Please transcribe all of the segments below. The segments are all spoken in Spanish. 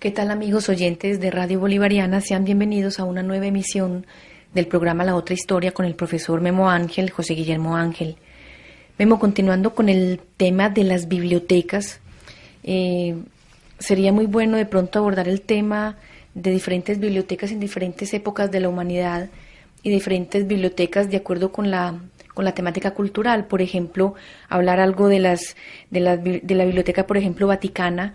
¿Qué tal amigos oyentes de Radio Bolivariana? Sean bienvenidos a una nueva emisión del programa La Otra Historia con el profesor Memo Ángel, José Guillermo Ángel. Memo, continuando con el tema de las bibliotecas, eh, sería muy bueno de pronto abordar el tema de diferentes bibliotecas en diferentes épocas de la humanidad y diferentes bibliotecas de acuerdo con la con la temática cultural, por ejemplo, hablar algo de las de la, de la biblioteca, por ejemplo, vaticana,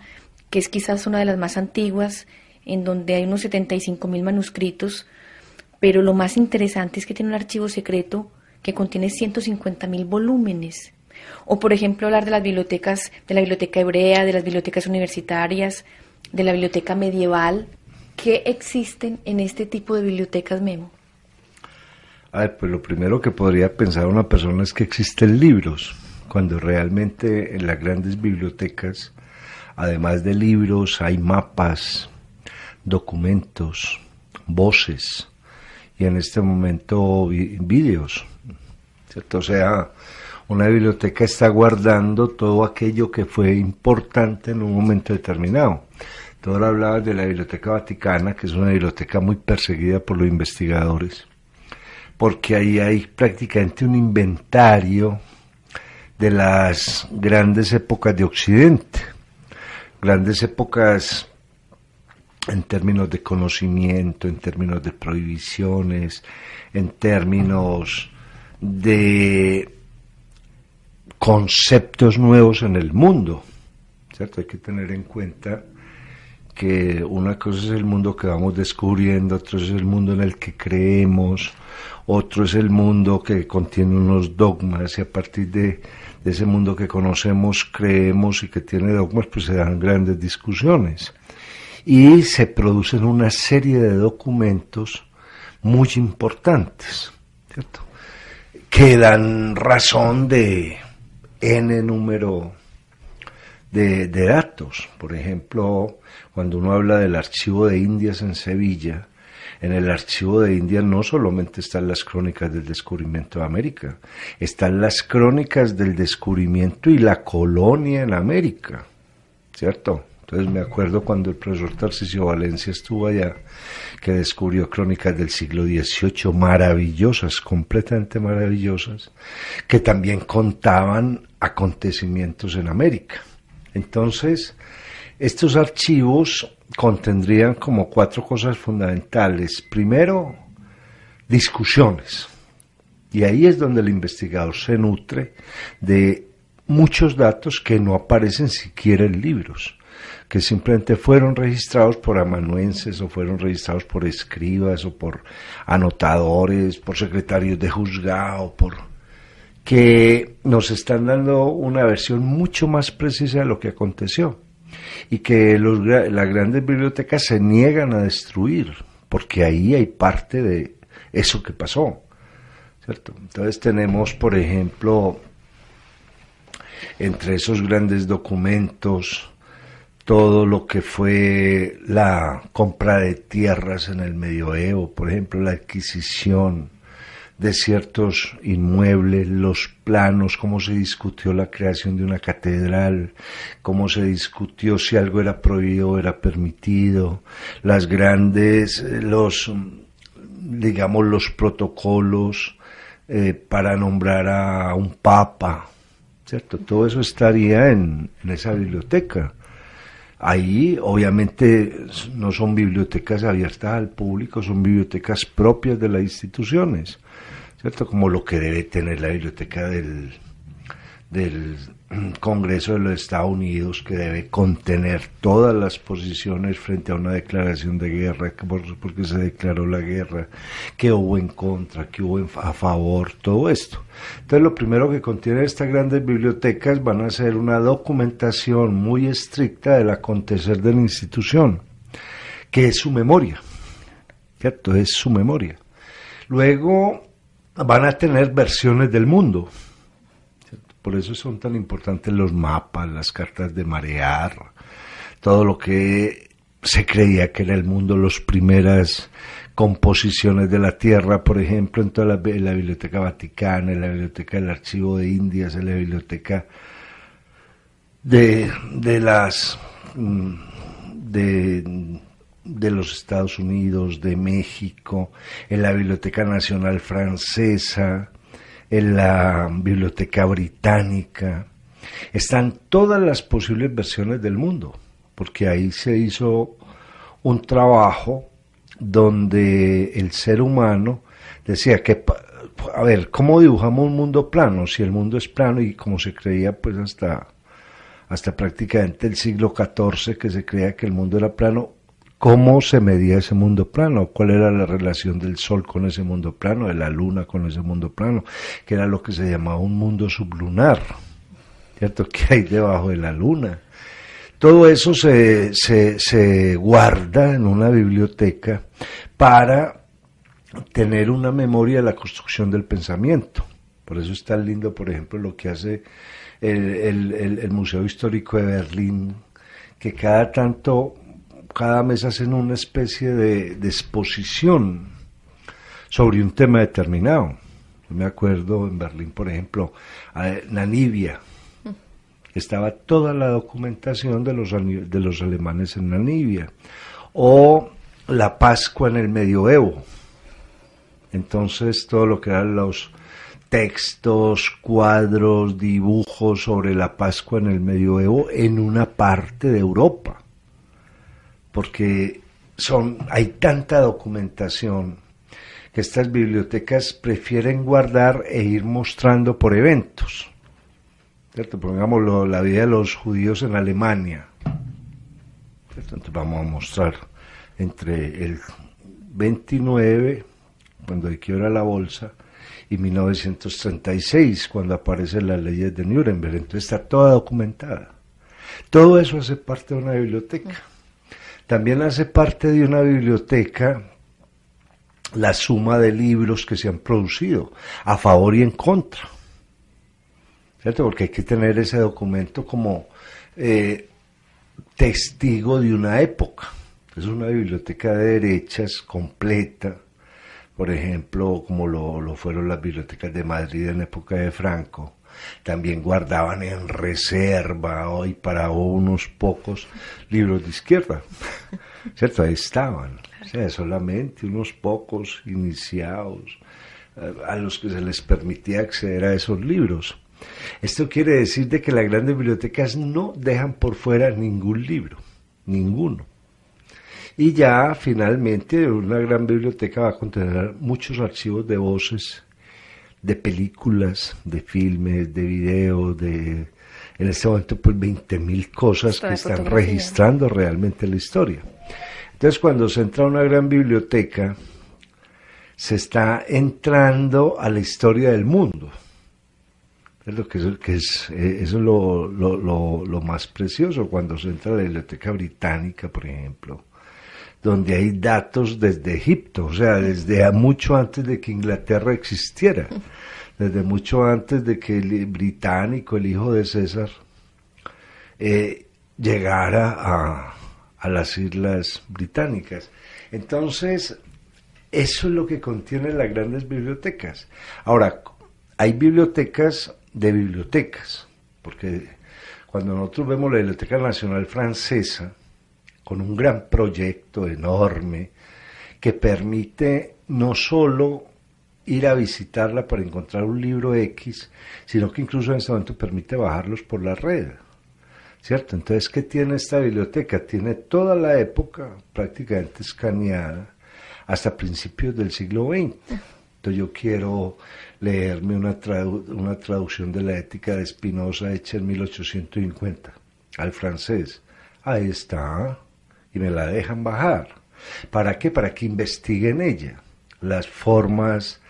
que es quizás una de las más antiguas, en donde hay unos 75 mil manuscritos, pero lo más interesante es que tiene un archivo secreto que contiene 150.000 volúmenes. O, por ejemplo, hablar de las bibliotecas, de la biblioteca hebrea, de las bibliotecas universitarias, de la biblioteca medieval. ¿Qué existen en este tipo de bibliotecas, Memo? A pues lo primero que podría pensar una persona es que existen libros, cuando realmente en las grandes bibliotecas Además de libros, hay mapas, documentos, voces y en este momento vídeos. O sea, una biblioteca está guardando todo aquello que fue importante en un momento determinado. Tú ahora hablabas de la Biblioteca Vaticana, que es una biblioteca muy perseguida por los investigadores, porque ahí hay prácticamente un inventario de las grandes épocas de Occidente grandes épocas en términos de conocimiento, en términos de prohibiciones, en términos de conceptos nuevos en el mundo. ¿cierto? Hay que tener en cuenta que una cosa es el mundo que vamos descubriendo, otro es el mundo en el que creemos, otro es el mundo que contiene unos dogmas y a partir de, de ese mundo que conocemos, creemos y que tiene dogmas, pues se dan grandes discusiones. Y se producen una serie de documentos muy importantes, ¿cierto? Que dan razón de N número de, de datos. Por ejemplo, cuando uno habla del archivo de Indias en Sevilla, en el archivo de India no solamente están las crónicas del descubrimiento de América, están las crónicas del descubrimiento y la colonia en América, ¿cierto? Entonces me acuerdo cuando el profesor Tarcisio Valencia estuvo allá, que descubrió crónicas del siglo XVIII maravillosas, completamente maravillosas, que también contaban acontecimientos en América. Entonces, estos archivos contendrían como cuatro cosas fundamentales. Primero, discusiones. Y ahí es donde el investigador se nutre de muchos datos que no aparecen siquiera en libros, que simplemente fueron registrados por amanuenses o fueron registrados por escribas o por anotadores, por secretarios de juzgado, por que nos están dando una versión mucho más precisa de lo que aconteció y que los, las grandes bibliotecas se niegan a destruir, porque ahí hay parte de eso que pasó. ¿cierto? Entonces tenemos, por ejemplo, entre esos grandes documentos, todo lo que fue la compra de tierras en el medioevo, por ejemplo, la adquisición de ciertos inmuebles, los planos, cómo se discutió la creación de una catedral, cómo se discutió si algo era prohibido o era permitido, las grandes, eh, los, digamos, los protocolos eh, para nombrar a un papa, ¿cierto? Todo eso estaría en, en esa biblioteca. Ahí obviamente no son bibliotecas abiertas al público, son bibliotecas propias de las instituciones. ¿cierto? Como lo que debe tener la biblioteca del, del Congreso de los Estados Unidos, que debe contener todas las posiciones frente a una declaración de guerra, por porque se declaró la guerra, qué hubo en contra, qué hubo a favor, todo esto. Entonces, lo primero que contienen estas grandes bibliotecas van a ser una documentación muy estricta del acontecer de la institución, que es su memoria, ¿cierto? Es su memoria. Luego, van a tener versiones del mundo. Por eso son tan importantes los mapas, las cartas de marear, todo lo que se creía que era el mundo, las primeras composiciones de la Tierra, por ejemplo, en toda la, Biblioteca Vaticana, en la Biblioteca del Archivo de Indias, en la Biblioteca de, de las mm, de, de los Estados Unidos, de México, en la Biblioteca Nacional Francesa, en la Biblioteca Británica. Están todas las posibles versiones del mundo, porque ahí se hizo un trabajo donde el ser humano decía que, a ver, ¿cómo dibujamos un mundo plano? Si el mundo es plano y como se creía pues hasta, hasta prácticamente el siglo XIV que se creía que el mundo era plano, cómo se medía ese mundo plano, cuál era la relación del Sol con ese mundo plano, de la Luna con ese mundo plano, que era lo que se llamaba un mundo sublunar, ¿cierto? Que hay debajo de la Luna. Todo eso se, guarda en una biblioteca para tener una memoria de la construcción del pensamiento. Por eso es tan lindo, por ejemplo, lo que hace el Museo Histórico de Berlín, que cada tanto cada mes hacen una especie de, exposición sobre un tema determinado. Yo me acuerdo en Berlín, por ejemplo, Namibia. Estaba toda la documentación de los, de los alemanes en Namibia. O la Pascua en el medioevo. Entonces, todo lo que eran los textos, cuadros, dibujos sobre la Pascua en el medioevo en una parte de Europa porque son, hay tanta documentación que estas bibliotecas prefieren guardar e ir mostrando por eventos. Pongamos la vida de los judíos en Alemania. Entonces vamos a mostrar entre el 29, cuando hay quiebra la bolsa, y 1936, cuando aparecen las leyes de Nuremberg. Entonces está toda documentada. Todo eso hace parte de una biblioteca. También hace parte de una biblioteca la suma de libros que se han producido a favor y en contra. ¿Cierto? Porque hay que tener ese documento como eh, testigo de una época. Es una biblioteca de derechas completa, por ejemplo, como lo, lo fueron las bibliotecas de Madrid en época de Franco, también guardaban en reserva hoy para unos pocos libros de izquierda. ¿Cierto? Ahí estaban. sea, solamente unos pocos iniciados eh, a los que se les permitía acceder a esos libros. Esto quiere decir de que las grandes bibliotecas no dejan por fuera ningún libro, ninguno. Y ya finalmente una gran biblioteca va a contener muchos archivos de voces de películas, de filmes, de videos, de en este momento pues 20.000 cosas que están registrando realmente la historia. Entonces cuando se entra a una gran biblioteca, se está entrando a la historia del mundo. Es lo que que eh, eso es lo, lo, más precioso cuando se entra a la biblioteca británica, por ejemplo, donde hay datos desde Egipto, o sea, desde mucho antes de que Inglaterra existiera, desde mucho antes de que el británico, el hijo de César, eh, llegara a, a las islas británicas. Entonces, eso es lo que contienen las grandes bibliotecas. Ahora, hay bibliotecas de bibliotecas, porque cuando nosotros vemos la Biblioteca Nacional Francesa, con un gran proyecto enorme que permite no solo ir a visitarla para encontrar un libro X, sino que incluso en este momento permite bajarlos por la red. ¿Cierto? Entonces, ¿qué tiene esta biblioteca? Tiene toda la época prácticamente escaneada hasta principios del siglo XX. Entonces yo quiero leerme una, una traducción de la ética de Spinoza hecha en 1850 al francés. Ahí está y me la dejan bajar. ¿Para qué? Para que investiguen ella las formas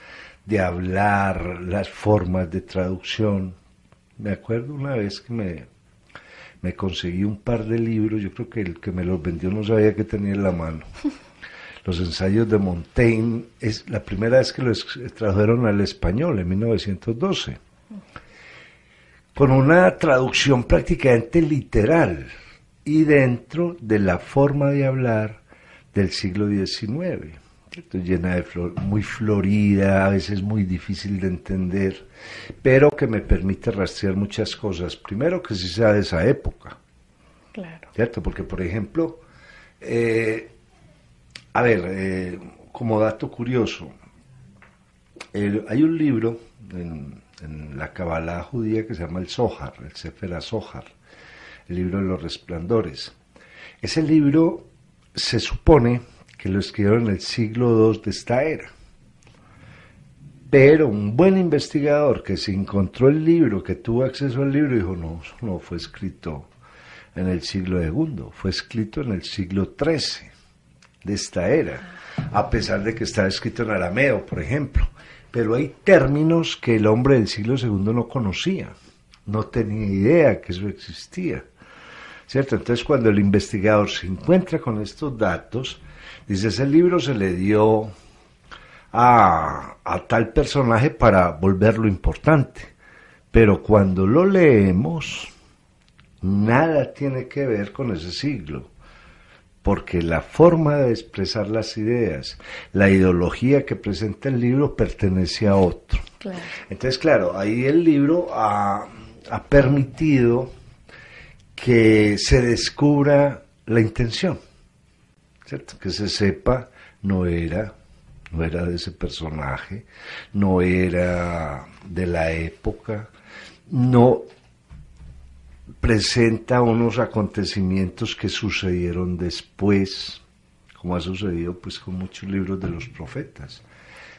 de hablar, las formas de traducción. Me acuerdo una vez que me, me conseguí un par de libros, yo creo que el que me los vendió no sabía que tenía en la mano. Los ensayos de Montaigne, es la primera vez que los tradujeron al español en 1912, con una traducción prácticamente literal y dentro de la forma de hablar del siglo XIX, llena de flor, muy florida, a veces muy difícil de entender, pero que me permite rastrear muchas cosas. Primero que si sea de esa época, claro. ¿cierto? Porque, por ejemplo, eh, a ver, eh, como dato curioso, hay un libro en, la Kabbalah judía que se llama el Zohar, el Sefer Zohar, el libro de los resplandores. Ese libro se supone que lo escribieron en el siglo II de esta era. Pero un buen investigador que se encontró el libro, que tuvo acceso al libro, dijo, no, no fue escrito en el siglo II, fue escrito en el siglo XIII de esta era, a pesar de que estaba escrito en arameo, por ejemplo. Pero hay términos que el hombre del siglo II no conocía, no tenía idea que eso existía. ¿cierto? Entonces cuando el investigador se encuentra con estos datos, dice, ese libro se le dio a, tal personaje para volverlo importante, pero cuando lo leemos, nada tiene que ver con ese siglo porque la forma de expresar las ideas, la ideología que presenta el libro pertenece a otro. Entonces, claro, ahí el libro ha, ha permitido que se descubra la intención, ¿cierto? Que se sepa, no era, no era de ese personaje, no era de la época, no presenta unos acontecimientos que sucedieron después, como ha sucedido pues con muchos libros de los profetas.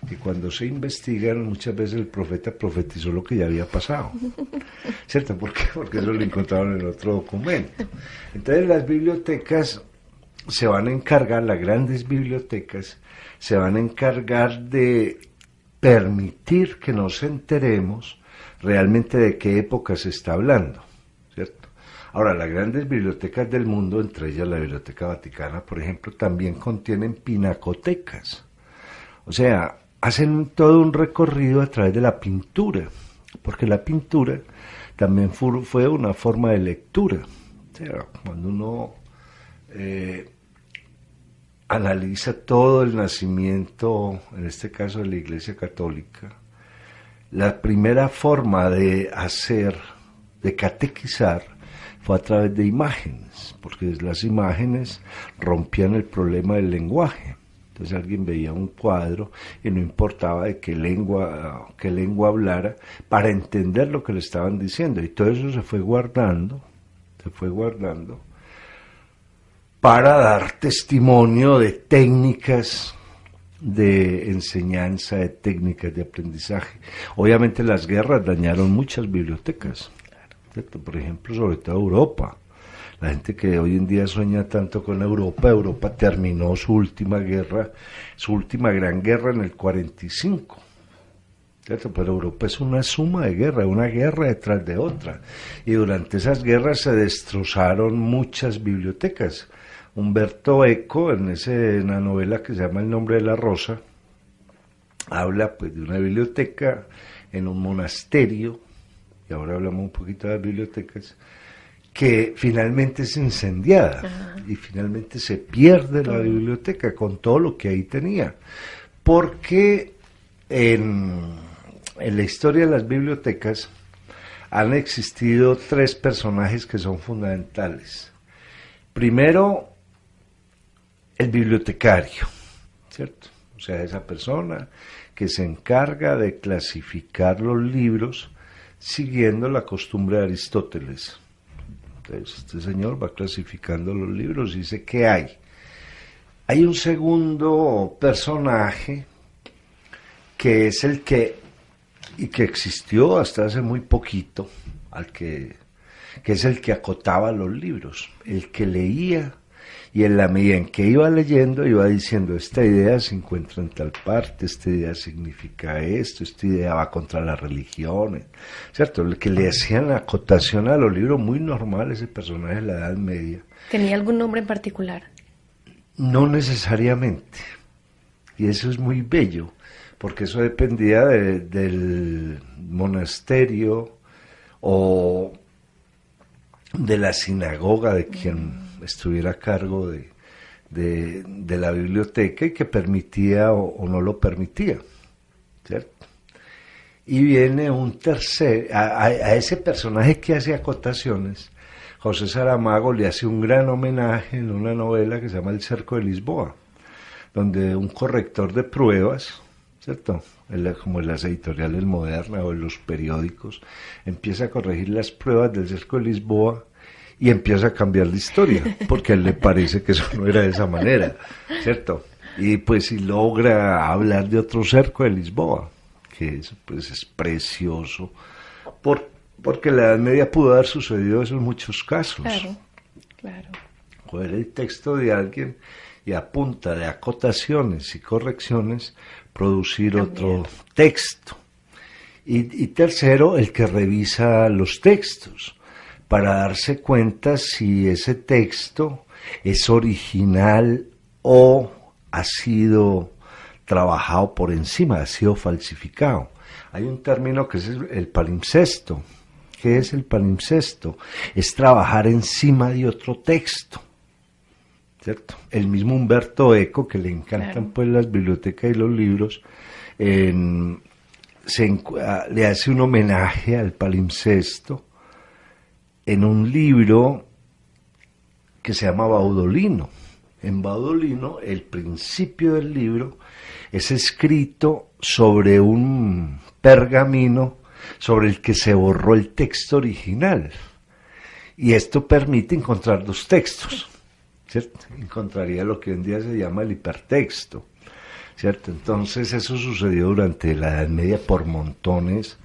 Y cuando se investigan muchas veces el profeta profetizó lo que ya había pasado. ¿Cierto? ¿Por Porque eso lo encontraron en otro documento. Entonces las bibliotecas se van a encargar, las grandes bibliotecas se van a encargar de permitir que nos enteremos realmente de qué época se está hablando. ¿Cierto? Ahora, las grandes bibliotecas del mundo, entre ellas la Biblioteca Vaticana, por ejemplo, también contienen pinacotecas. O sea, hacen todo un recorrido a través de la pintura, porque la pintura también fue, una forma de lectura. cuando uno eh, analiza todo el nacimiento, en este caso de la Iglesia Católica, la primera forma de hacer, de catequizar, fue a través de imágenes, porque las imágenes rompían el problema del lenguaje. Entonces alguien veía un cuadro y no importaba de qué lengua, qué lengua hablara para entender lo que le estaban diciendo. Y todo eso se fue guardando, se fue guardando para dar testimonio de técnicas de enseñanza, de técnicas de aprendizaje. Obviamente las guerras dañaron muchas bibliotecas, por ejemplo, sobre todo Europa. La gente que hoy en día sueña tanto con Europa, Europa terminó su última guerra, su última gran guerra en el 45. Pero Europa es una suma de guerra, una guerra detrás de otra. Y durante esas guerras se destrozaron muchas bibliotecas. Humberto Eco, en, ese, la novela que se llama El nombre de la rosa, habla pues, de una biblioteca en un monasterio, y ahora hablamos un poquito de bibliotecas, que finalmente es incendiada y finalmente se pierde la biblioteca con todo lo que ahí tenía. Porque en la historia de las bibliotecas han existido tres personajes que son fundamentales. Primero, el bibliotecario, ¿cierto? O sea, esa persona que se encarga de clasificar los libros siguiendo la costumbre de Aristóteles entonces, este señor va clasificando los libros y dice, ¿qué hay? Hay un segundo personaje que es el que, y que existió hasta hace muy poquito, al que, que es el que acotaba los libros, el que leía y en la medida en que iba leyendo, iba diciendo, esta idea se encuentra en tal parte, esta idea significa esto, esta idea va contra las religiones, ¿cierto? Que le hacían acotación a los libros muy normales de personajes de la Edad Media. ¿Tenía algún nombre en particular? No necesariamente. Y eso es muy bello, porque eso dependía del monasterio o de la sinagoga de quien estuviera a cargo de, la biblioteca y que permitía o, no lo permitía, ¿cierto? Y viene un tercer, a, ese personaje que hace acotaciones, José Saramago le hace un gran homenaje en una novela que se llama El Cerco de Lisboa, donde un corrector de pruebas, ¿cierto? como en las editoriales modernas o en los periódicos, empieza a corregir las pruebas del Cerco de Lisboa y empieza a cambiar la historia, porque a él le parece que eso no era de esa manera, ¿cierto? Y pues si logra hablar de otro cerco de Lisboa, que es, pues, es precioso, por, porque la Edad Media pudo haber sucedido eso en muchos casos. Claro, claro. el texto de alguien y apunta de acotaciones y correcciones producir otro texto. y, tercero, el que revisa los textos para darse cuenta si ese texto es original o ha sido trabajado por encima, ha sido falsificado. Hay un término que es el palimpsesto. ¿Qué es el palimpsesto? Es trabajar encima de otro texto. ¿Cierto? El mismo Humberto Eco, que le encantan pues las bibliotecas y los libros, ah, le hace un homenaje al palimpsesto en un libro que se llama Baudolino. En Baudolino, el principio del libro es escrito sobre un pergamino sobre el que se borró el texto original. Y esto permite encontrar dos textos. ¿cierto? Encontraría lo que hoy en día se llama el hipertexto. ¿cierto? Entonces eso sucedió durante la Edad Media por montones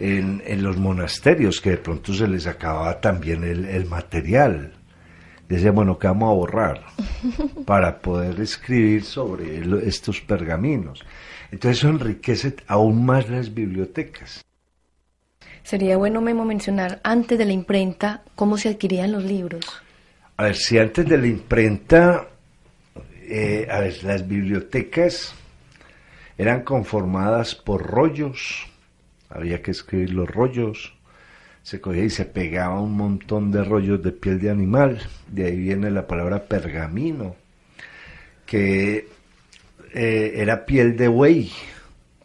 en, los monasterios, que de pronto se les acababa también el, material. Decían, bueno, ¿qué vamos a borrar para poder escribir sobre estos pergaminos? Entonces eso enriquece aún más las bibliotecas. Sería bueno, Memo, mencionar antes de la imprenta cómo se adquirían los libros. A ver, si antes de la imprenta, eh, las bibliotecas eran conformadas por rollos, había que escribir los rollos, se cogía y se pegaba un montón de rollos de piel de animal, de ahí viene la palabra pergamino, que eh, era piel de buey,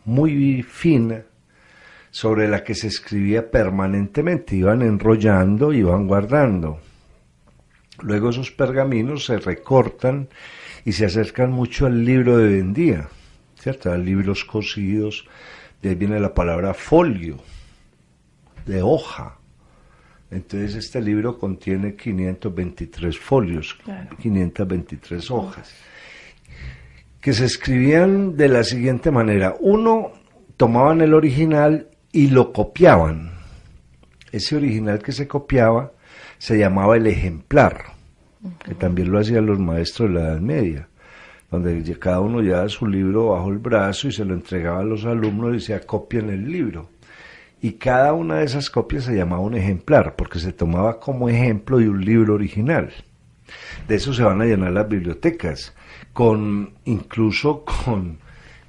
muy fina, sobre la que se escribía permanentemente, iban enrollando, iban guardando. Luego esos pergaminos se recortan y se acercan mucho al libro de vendía, ¿cierto? A libros cosidos, de ahí viene la palabra folio, de hoja. Entonces este libro contiene 523 folios, 523 hojas, que se escribían de la siguiente manera. Uno, tomaban el original y lo copiaban. Ese original que se copiaba se llamaba el ejemplar, que también lo hacían los maestros de la Edad Media donde cada uno llevaba su libro bajo el brazo y se lo entregaba a los alumnos y decía, copien el libro. Y cada una de esas copias se llamaba un ejemplar, porque se tomaba como ejemplo de un libro original. De eso se van a llenar las bibliotecas, con incluso con,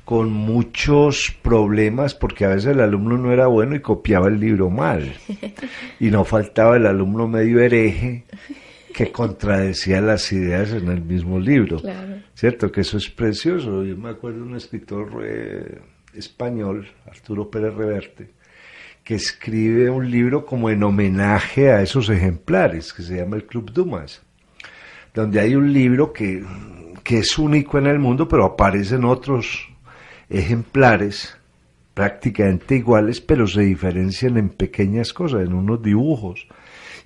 con muchos problemas, porque a veces el alumno no era bueno y copiaba el libro mal. Y no faltaba el alumno medio hereje que contradecía las ideas en el mismo libro. ¿Cierto? Que eso es precioso. Yo me acuerdo de un escritor eh, español, Arturo Pérez Reverte, que escribe un libro como en homenaje a esos ejemplares, que se llama El Club Dumas, donde hay un libro que, que es único en el mundo, pero aparecen otros ejemplares prácticamente iguales, pero se diferencian en pequeñas cosas, en unos dibujos,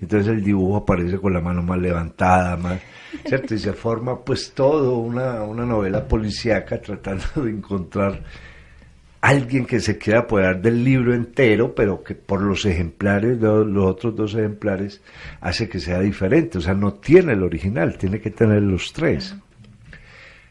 entonces el dibujo aparece con la mano más levantada, más, ¿cierto? Y se forma pues todo una, una novela policíaca tratando de encontrar alguien que se quiera apoderar del libro entero, pero que por los ejemplares, los, otros dos ejemplares, hace que sea diferente. O sea, no tiene el original, tiene que tener los tres.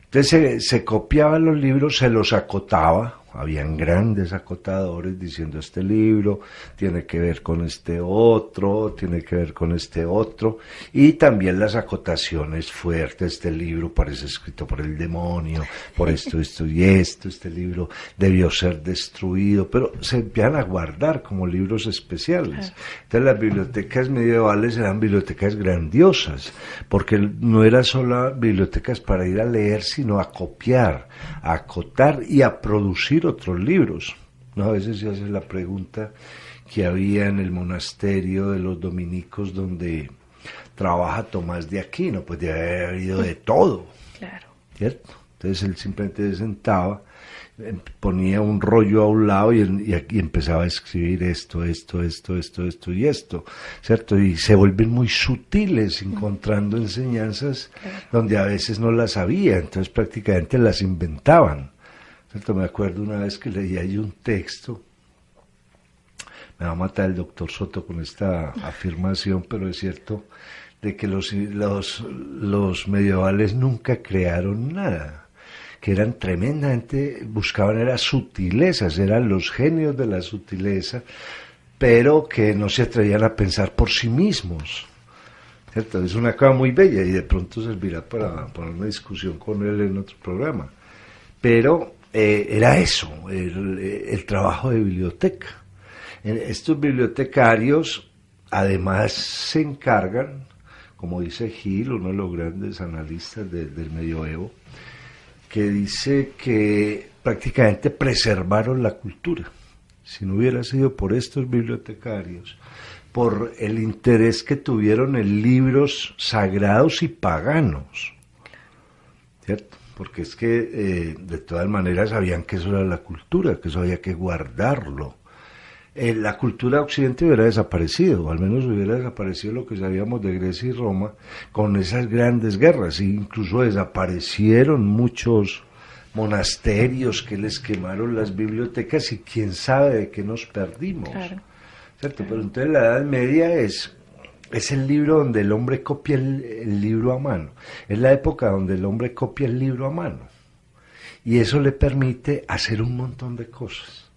Entonces se, se copiaban los libros, se los acotaba, habían grandes acotadores diciendo este libro tiene que ver con este otro, tiene que ver con este otro, y también las acotaciones fuertes, este libro parece escrito por el demonio, por esto, esto y esto, este libro debió ser destruido, pero se empiezan a guardar como libros especiales. Entonces las bibliotecas medievales eran bibliotecas grandiosas, porque no eran solo bibliotecas para ir a leer, sino a copiar a acotar y a producir otros libros. ¿No? A veces se hace la pregunta que había en el monasterio de los dominicos donde trabaja Tomás de Aquino, pues debe haber habido de todo. Claro. ¿Cierto? Entonces él simplemente se sentaba, em, ponía un rollo a un lado y, y, aquí empezaba a escribir esto, esto, esto, esto, esto y esto, ¿cierto? Y se vuelven muy sutiles encontrando enseñanzas donde a veces no las había, entonces prácticamente las inventaban, ¿cierto? Me acuerdo una vez que leía ahí un texto, me va a matar el doctor Soto con esta afirmación, pero es cierto, de que los, los, los medievales nunca crearon nada que eran tremendamente, buscaban eran sutilezas, eran los genios de la sutileza, pero que no se atrevían a pensar por sí mismos. ¿Cierto? Es una cosa muy bella y de pronto servirá para, para una discusión con él en otro programa. Pero eh, era eso, el, trabajo de biblioteca. Estos bibliotecarios además se encargan, como dice Gil, uno de los grandes analistas del medioevo, que dice que prácticamente preservaron la cultura. Si no hubiera sido por estos bibliotecarios, por el interés que tuvieron en libros sagrados y paganos, ¿cierto? Porque es que eh, de todas maneras sabían que eso era la cultura, que eso había que guardarlo, eh, la cultura occidente hubiera desaparecido, o al menos hubiera desaparecido lo que sabíamos de Grecia y Roma con esas grandes guerras, e incluso desaparecieron muchos monasterios que les quemaron las bibliotecas y quién sabe de qué nos perdimos. Pero entonces la Edad Media es, el libro donde el hombre copia el libro a mano, es la época donde el hombre copia el libro a mano y eso le permite hacer un montón de cosas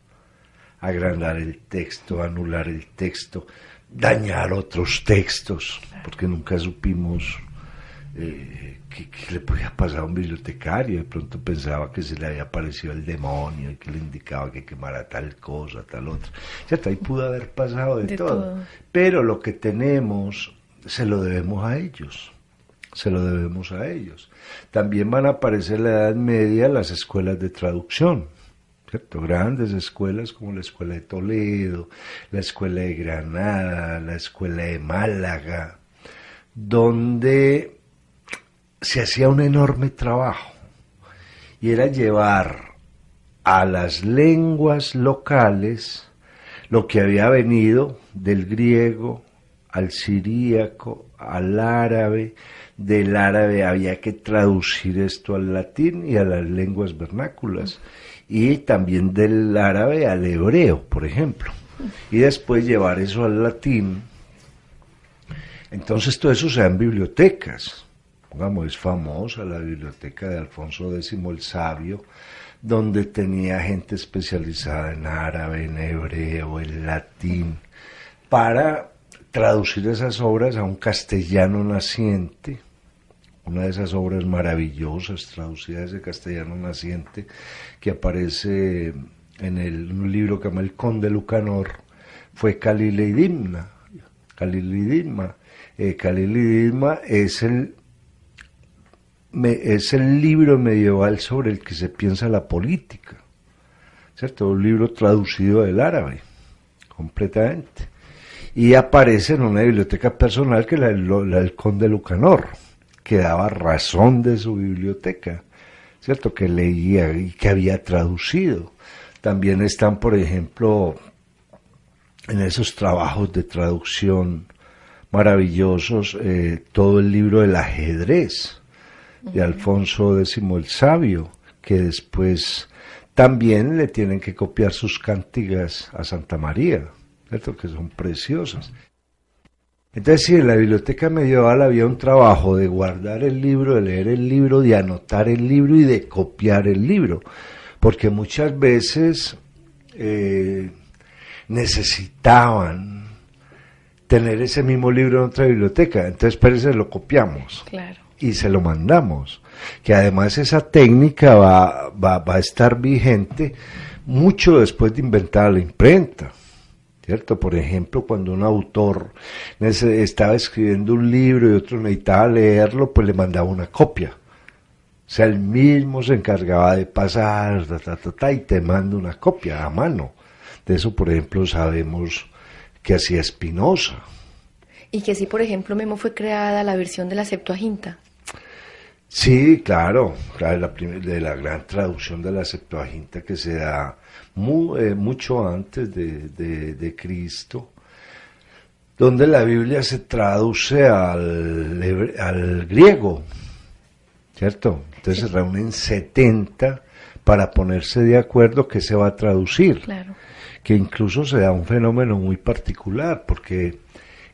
agrandar el texto, anular el texto, dañar otros textos, porque nunca supimos eh, qué, le podía pasar a un bibliotecario. De pronto pensaba que se le había aparecido el demonio y que le indicaba que quemara tal cosa, tal otra. Ahí pudo haber pasado de, todo. todo. Pero lo que tenemos se lo debemos a ellos. Se lo debemos a ellos. También van a aparecer en la Edad Media las escuelas de traducción Grandes escuelas como la Escuela de Toledo, la Escuela de Granada, la Escuela de Málaga, donde se hacía un enorme trabajo y era llevar a las lenguas locales lo que había venido del griego al siríaco, al árabe, del árabe había que traducir esto al latín y a las lenguas vernáculas y también del árabe al hebreo, por ejemplo, y después llevar eso al latín. Entonces todo eso se da en bibliotecas. Vamos, es famosa la biblioteca de Alfonso X el Sabio, donde tenía gente especializada en árabe, en hebreo, en latín, para traducir esas obras a un castellano naciente una de esas obras maravillosas traducidas de castellano naciente que aparece en, el, un libro que llama El Conde Lucanor, fue Calileidimna. Kalilidimna, Eh, es el, es el libro medieval sobre el que se piensa la política, ¿cierto? Un libro traducido del árabe, completamente. Y aparece en una biblioteca personal que la, la Conde Lucanor que daba razón de su biblioteca, ¿cierto? Que leía y que había traducido. También están, por ejemplo, en esos trabajos de traducción maravillosos, eh, todo el libro del ajedrez de Alfonso X el Sabio, que después también le tienen que copiar sus cantigas a Santa María, ¿cierto? que son preciosas. Entonces, si en la biblioteca medieval había un trabajo de guardar el libro, de leer el libro, de anotar el libro y de copiar el libro, porque muchas veces eh, necesitaban tener ese mismo libro en otra biblioteca, entonces Pérez lo copiamos y se lo mandamos, que además esa técnica va a estar vigente mucho después de inventar la imprenta ¿cierto? Por ejemplo, cuando un autor estaba escribiendo un libro y otro necesitaba leerlo, pues le mandaba una copia. O sea, él mismo se encargaba de pasar, y te manda una copia a mano. De eso, por ejemplo, sabemos que hacía Espinosa. Y que así, por ejemplo, Memo fue creada la versión de la Septuaginta. Sí, claro, claro de la gran traducción de la Septuaginta que se da eh, mucho antes de, Cristo, donde la Biblia se traduce al, al griego, ¿cierto? Entonces se reúnen 70 para ponerse de acuerdo que se va a traducir. Que incluso se da un fenómeno muy particular, porque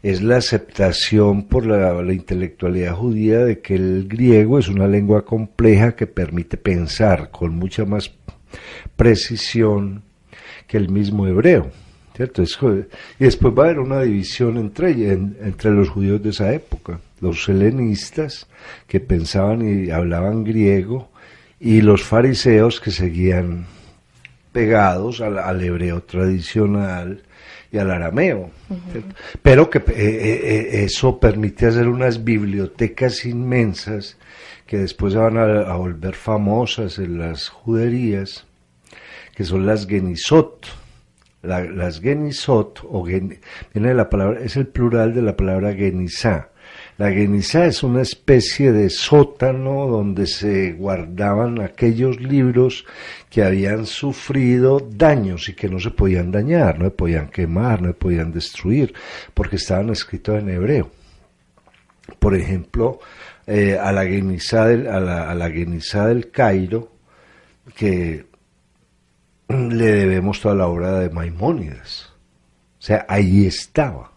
es la aceptación por la, intelectualidad judía de que el griego es una lengua compleja que permite pensar con mucha más precisión que el mismo hebreo. ¿cierto? y después va a haber una división entre, entre los judíos de esa época, los helenistas que pensaban y hablaban griego y los fariseos que seguían pegados al hebreo tradicional y al arameo, pero que eh, eh, eh, eso permite hacer unas bibliotecas inmensas que después van a, volver famosas en las juderías, que son las genisot. las genisot, o la palabra, es el plural de la palabra genisá, la Gueniza es una especie de sótano donde se guardaban aquellos libros que habían sufrido daños y que no se podían dañar, no se podían quemar, no se podían destruir, porque estaban escritos en hebreo. Por ejemplo, eh, a, la Gueniza del Cairo, que le debemos toda la obra de Maimónides. O sea, ahí estaba.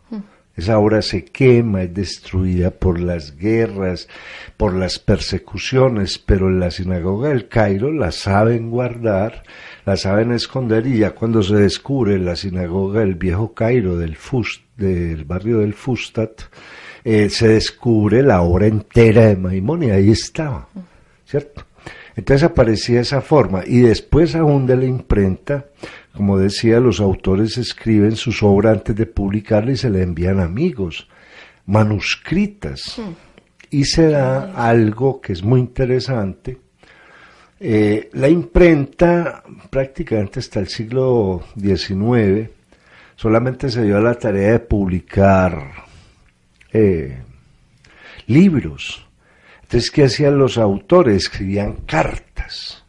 Esa obra se quema, es destruida por las guerras, por las persecuciones, pero en la sinagoga del Cairo la saben guardar, la saben esconder y ya cuando se descubre la sinagoga del viejo Cairo del, Fust, del barrio del Fustat, eh, se descubre la obra entera de Maimón y ahí estaba, ¿cierto? Entonces aparecía esa forma y después aún de la imprenta, como decía, los autores escriben sus obras antes de publicarla y se la envían a amigos, manuscritas. Y se da algo que es muy interesante. Eh, la imprenta prácticamente hasta el siglo XIX solamente se dio a la tarea de publicar eh, libros entonces, ¿qué hacían los autores? Escribían cartas.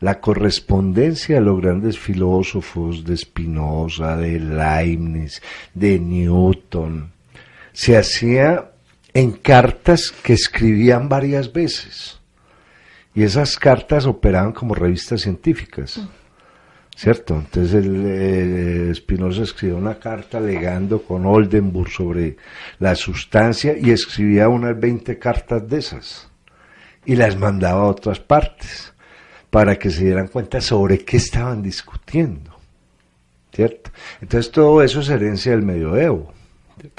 La correspondencia de los grandes filósofos de Spinoza, de Leibniz, de Newton, se hacía en cartas que escribían varias veces. Y esas cartas operaban como revistas científicas. ¿cierto? Entonces el, Spinoza escribió una carta legando con Oldenburg sobre la sustancia y escribía unas 20 cartas de esas y las mandaba a otras partes para que se dieran cuenta sobre qué estaban discutiendo, ¿cierto? Entonces todo eso es herencia del medioevo,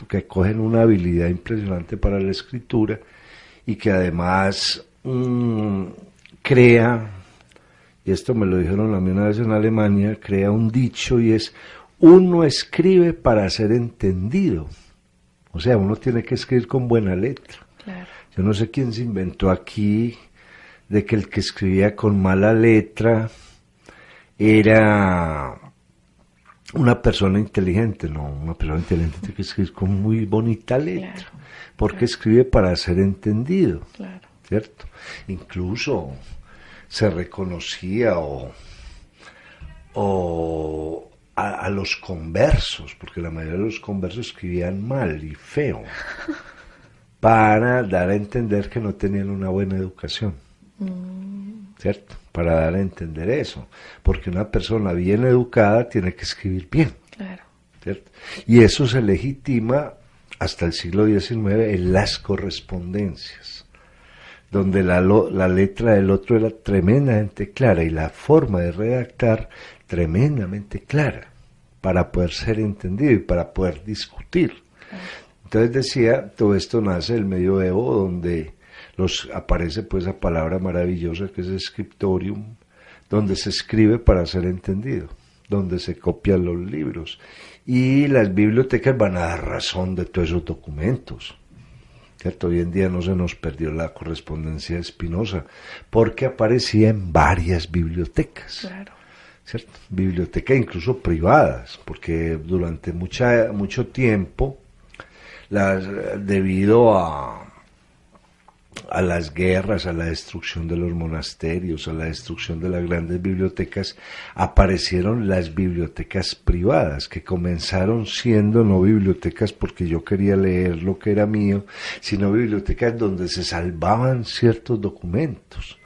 que cogen una habilidad impresionante para la escritura y que además mm, crea y esto me lo dijeron a mí una vez en Alemania, crea un dicho y es, uno escribe para ser entendido. O sea, uno tiene que escribir con buena letra. Yo no sé quién se inventó aquí de que el que escribía con mala letra era una persona inteligente, no, una persona inteligente tiene que escribir con muy bonita letra, porque escribe para ser entendido, ¿cierto? Incluso se reconocía o, a, los conversos, porque la mayoría de los conversos escribían mal y feo, para dar a entender que no tenían una buena educación. Mm. ¿Cierto? Para dar a entender eso. Porque una persona bien educada tiene que escribir bien. Claro. ¿Cierto? Y eso se legitima hasta el siglo XIX en las correspondencias donde la, la letra del otro era tremendamente clara y la forma de redactar tremendamente clara para poder ser entendido y para poder discutir. Entonces decía, todo esto nace del medioevo donde aparece pues la palabra maravillosa que es scriptorium, donde se escribe para ser entendido, donde se copian los libros. Y las bibliotecas van a dar razón de todos esos documentos. ¿cierto? Hoy en día no se nos perdió la correspondencia Espinosa, porque aparecía en varias bibliotecas. Bibliotecas incluso privadas, porque durante mucha, mucho tiempo, las, debido a a las guerras, a la destrucción de los monasterios, a la destrucción de las grandes bibliotecas, aparecieron las bibliotecas privadas, que comenzaron siendo no bibliotecas porque yo quería leer lo que era mío, sino bibliotecas donde se salvaban ciertos documentos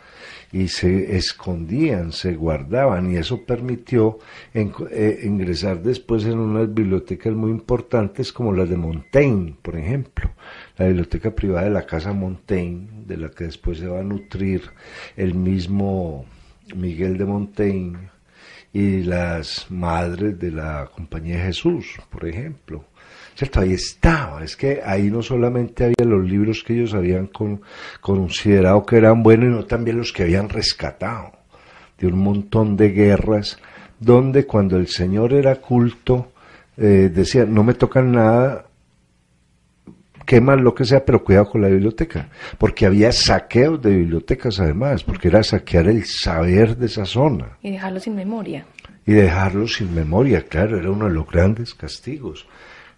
y se escondían, se guardaban y eso permitió eh, ingresar después en unas bibliotecas muy importantes como las de Montaigne, por ejemplo, la biblioteca privada de la Casa Montaigne, de la que después se va a nutrir el mismo Miguel de Montaigne y las madres de la Compañía de Jesús, por ejemplo. ¿Cierto? Ahí estaba, es que ahí no solamente había los libros que ellos habían considerado que eran buenos, sino también los que habían rescatado de un montón de guerras, donde cuando el Señor era culto, eh, decía, no me tocan nada quemar lo que sea, pero cuidado con la biblioteca, porque había saqueos de bibliotecas además, porque era saquear el saber de esa zona. Y dejarlo sin memoria. Y dejarlo sin memoria, claro, era uno de los grandes castigos.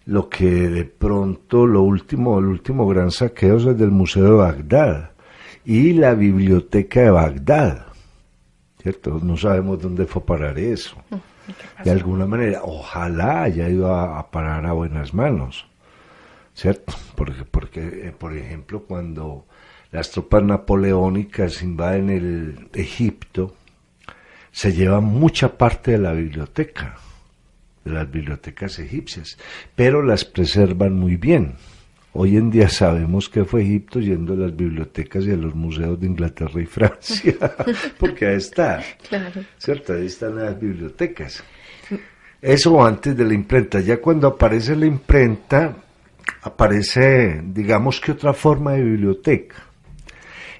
Lo que de pronto, lo último, el último gran saqueo es del Museo de Bagdad y la Biblioteca de Bagdad, ¿cierto? No sabemos dónde fue a parar eso. Mm, de alguna manera, ojalá haya ido a parar a buenas manos ¿cierto? Porque, porque eh, por ejemplo, cuando las tropas napoleónicas invaden el Egipto, se llevan mucha parte de la biblioteca, de las bibliotecas egipcias, pero las preservan muy bien. Hoy en día sabemos que fue Egipto yendo a las bibliotecas y a los museos de Inglaterra y Francia, porque ahí está. ¿Cierto? Ahí están las bibliotecas. Eso antes de la imprenta. Ya cuando aparece la imprenta, aparece, digamos que otra forma de biblioteca.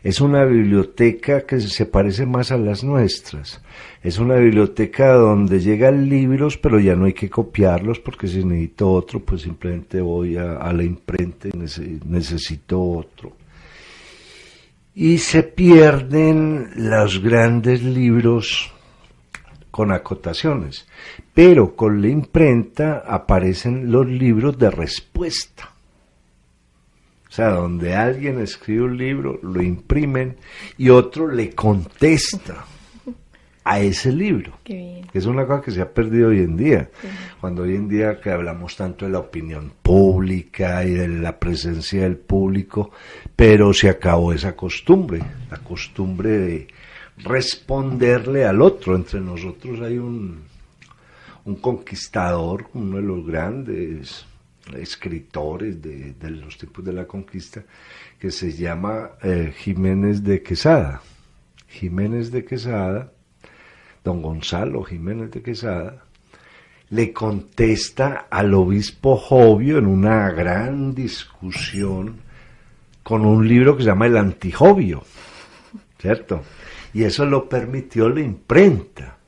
Es una biblioteca que se parece más a las nuestras. Es una biblioteca donde llegan libros, pero ya no hay que copiarlos porque si necesito otro, pues simplemente voy a, la imprenta y necesito otro. Y se pierden los grandes libros con acotaciones, pero con la imprenta aparecen los libros de respuesta. O sea, donde alguien escribe un libro, lo imprimen y otro le contesta a ese libro. Que bien. Es una cosa que se ha perdido hoy en día. Cuando hoy en día que hablamos tanto de la opinión pública y de la presencia del público, pero se acabó esa costumbre, la costumbre de responderle al otro. Entre nosotros hay un, un conquistador, uno de los grandes escritores de, los tiempos de la conquista, que se llama eh, Jiménez de Quesada. Jiménez de Quesada, don Gonzalo Jiménez de Quesada, le contesta al obispo Jovio en una gran discusión con un libro que se llama El Antijovio, ¿cierto? Y eso lo permitió la imprenta,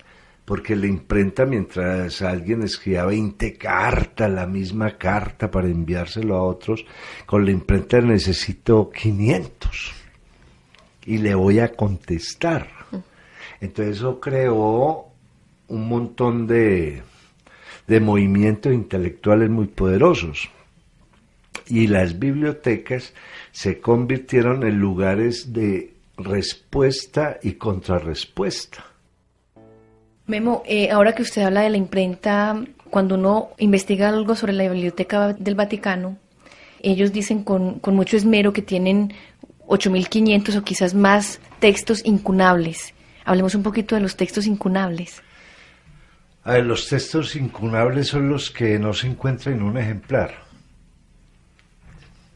porque la imprenta mientras alguien escribía 20 cartas, la misma carta para enviárselo a otros, con la imprenta necesito 500 y le voy a contestar. Entonces eso creó un montón de, de movimientos intelectuales muy poderosos y las bibliotecas se convirtieron en lugares de respuesta y contrarrespuesta. Memo, eh, ahora que usted habla de la imprenta, cuando uno investiga algo sobre la Biblioteca del Vaticano, ellos dicen con, con mucho esmero que tienen 8.500 o quizás más textos incunables. Hablemos un poquito de los textos incunables. A los textos incunables son los que no se encuentran en un ejemplar.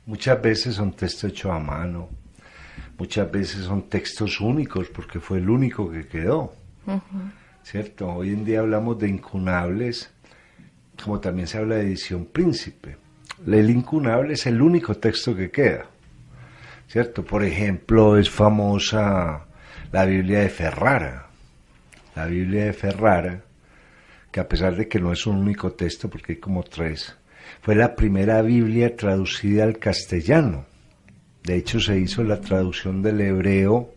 Muchas veces son textos hechos a mano, muchas veces son textos únicos porque fue el único que quedó. ¿Cierto? Hoy en día hablamos de incunables, como también se habla de edición príncipe. El incunable es el único texto que queda. ¿Cierto? Por ejemplo, es famosa la Biblia de Ferrara. La Biblia de Ferrara, que a pesar de que no es un único texto, porque hay como tres, fue la primera Biblia traducida al castellano. De hecho, se hizo la traducción del hebreo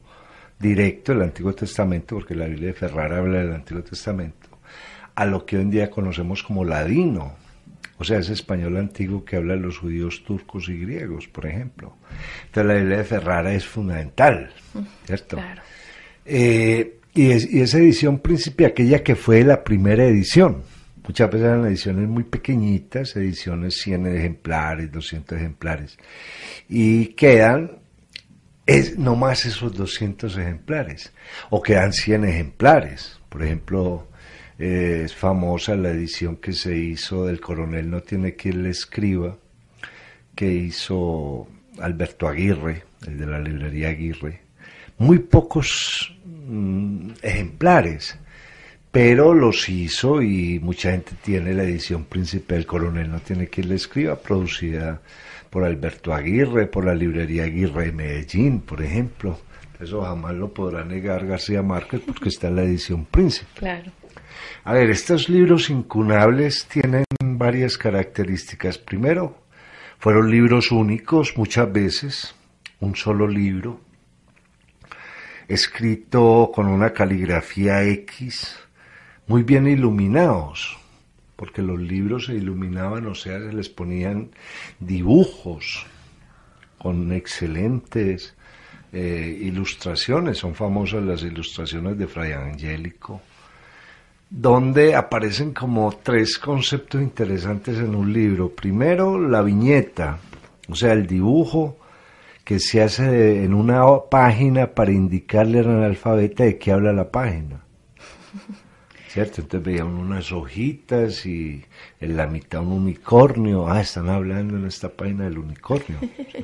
directo del Antiguo Testamento, porque la Biblia de Ferrara habla del Antiguo Testamento, a lo que hoy en día conocemos como ladino, o sea, ese español antiguo que hablan los judíos turcos y griegos, por ejemplo. Entonces la Biblia de Ferrara es fundamental, mm, ¿cierto? Eh, y, esa edición príncipe, aquella que fue la primera edición, Muchas veces eran ediciones muy pequeñitas, ediciones 100 ejemplares, 200 ejemplares. Y quedan es nomás esos 200 ejemplares. O quedan 100 ejemplares. Por ejemplo, eh, es famosa la edición que se hizo del Coronel No Tiene Quien Le Escriba, que hizo Alberto Aguirre, el de la librería Aguirre. Muy pocos mm, ejemplares pero los hizo y mucha gente tiene la edición principal, del coronel, no tiene quien la escriba, producida por Alberto Aguirre, por la librería Aguirre de Medellín, por ejemplo. Eso jamás lo podrá negar García Márquez porque está en la edición príncipe. A ver, estos libros incunables tienen varias características. Primero, fueron libros únicos muchas veces, un solo libro, escrito con una caligrafía X, muy bien iluminados, porque los libros se iluminaban, o sea, se les ponían dibujos con excelentes eh, ilustraciones, son famosas las ilustraciones de Fray Angélico, donde aparecen como tres conceptos interesantes en un libro. Primero, la viñeta, o sea, el dibujo que se hace en una página para indicarle al analfabeta de qué habla la página. ¿cierto? Entonces veían unas hojitas y en la mitad un unicornio. Ah, están hablando en esta página del unicornio.